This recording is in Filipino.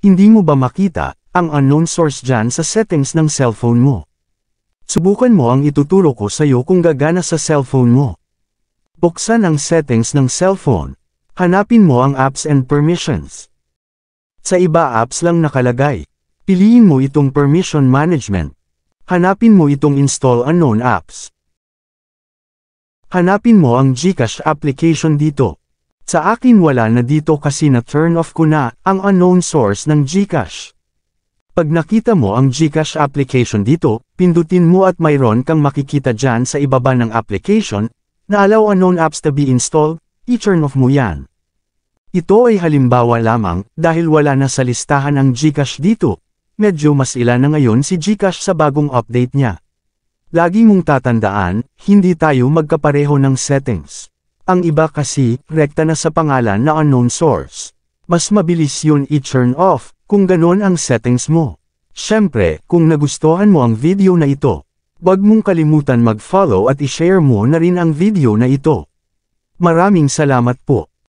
Hindi mo ba makita, ang unknown source dyan sa settings ng cellphone mo? Subukan mo ang ituturo ko sa iyo kung gagana sa cellphone mo. Buksan ang settings ng cellphone. Hanapin mo ang apps and permissions. Sa iba apps lang nakalagay. Piliin mo itong permission management. Hanapin mo itong install unknown apps. Hanapin mo ang Gcash application dito. Sa akin wala na dito kasi na turn off ko na ang unknown source ng GCash. Pag nakita mo ang GCash application dito, pindutin mo at mayroon kang makikita dyan sa ibaba ng application na allow unknown apps to be installed, i-turn off mo yan. Ito ay halimbawa lamang dahil wala na sa listahan ang GCash dito. Medyo mas ilan na ngayon si GCash sa bagong update niya. Lagi mong tatandaan, hindi tayo magkapareho ng settings. Ang iba kasi, rekta na sa pangalan na unknown source. Mas mabilis yun i-turn off, kung ganun ang settings mo. Siyempre, kung nagustuhan mo ang video na ito, wag mong kalimutan mag-follow at i-share mo na rin ang video na ito. Maraming salamat po.